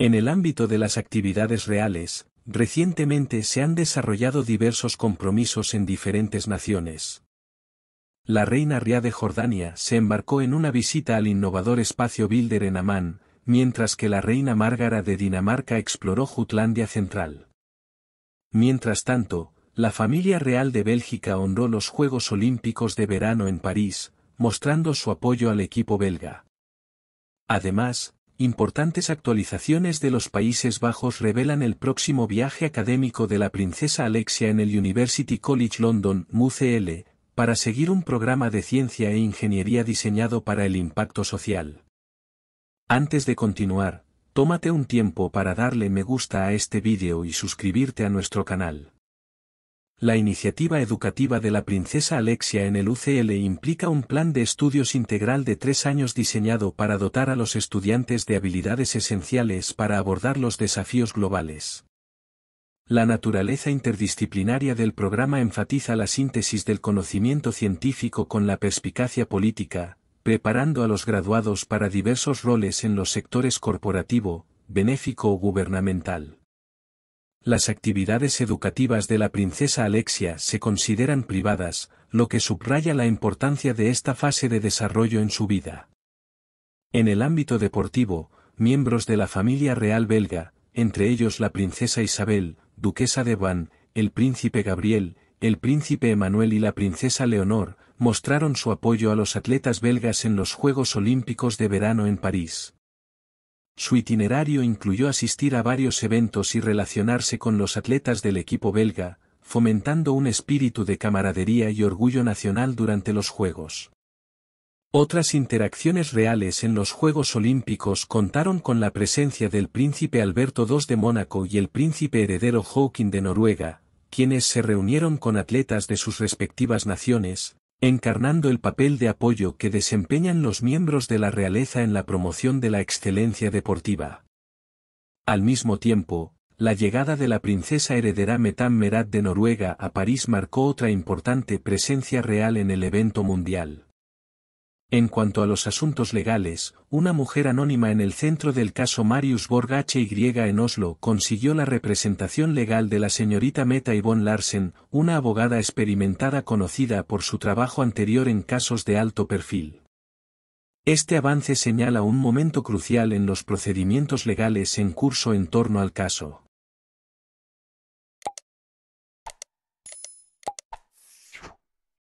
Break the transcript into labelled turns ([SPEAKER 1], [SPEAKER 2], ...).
[SPEAKER 1] En el ámbito de las actividades reales, recientemente se han desarrollado diversos compromisos en diferentes naciones. La reina Ria de Jordania se embarcó en una visita al innovador espacio Bilder en Amán, mientras que la reina Márgara de Dinamarca exploró Jutlandia Central. Mientras tanto, la familia real de Bélgica honró los Juegos Olímpicos de verano en París, mostrando su apoyo al equipo belga. Además, Importantes actualizaciones de los Países Bajos revelan el próximo viaje académico de la princesa Alexia en el University College London, UCL, para seguir un programa de ciencia e ingeniería diseñado para el impacto social. Antes de continuar, tómate un tiempo para darle me gusta a este vídeo y suscribirte a nuestro canal. La iniciativa educativa de la princesa Alexia en el UCL implica un plan de estudios integral de tres años diseñado para dotar a los estudiantes de habilidades esenciales para abordar los desafíos globales. La naturaleza interdisciplinaria del programa enfatiza la síntesis del conocimiento científico con la perspicacia política, preparando a los graduados para diversos roles en los sectores corporativo, benéfico o gubernamental. Las actividades educativas de la princesa Alexia se consideran privadas, lo que subraya la importancia de esta fase de desarrollo en su vida. En el ámbito deportivo, miembros de la familia real belga, entre ellos la princesa Isabel, duquesa de Van, el príncipe Gabriel, el príncipe Emanuel y la princesa Leonor, mostraron su apoyo a los atletas belgas en los Juegos Olímpicos de Verano en París. Su itinerario incluyó asistir a varios eventos y relacionarse con los atletas del equipo belga, fomentando un espíritu de camaradería y orgullo nacional durante los Juegos. Otras interacciones reales en los Juegos Olímpicos contaron con la presencia del príncipe Alberto II de Mónaco y el príncipe heredero Hawking de Noruega, quienes se reunieron con atletas de sus respectivas naciones, encarnando el papel de apoyo que desempeñan los miembros de la realeza en la promoción de la excelencia deportiva. Al mismo tiempo, la llegada de la princesa heredera Metan Merat de Noruega a París marcó otra importante presencia real en el evento mundial. En cuanto a los asuntos legales, una mujer anónima en el centro del caso Marius y Griega en Oslo consiguió la representación legal de la señorita Meta Yvonne Larsen, una abogada experimentada conocida por su trabajo anterior en casos de alto perfil. Este avance señala un momento crucial en los procedimientos legales en curso en torno al caso.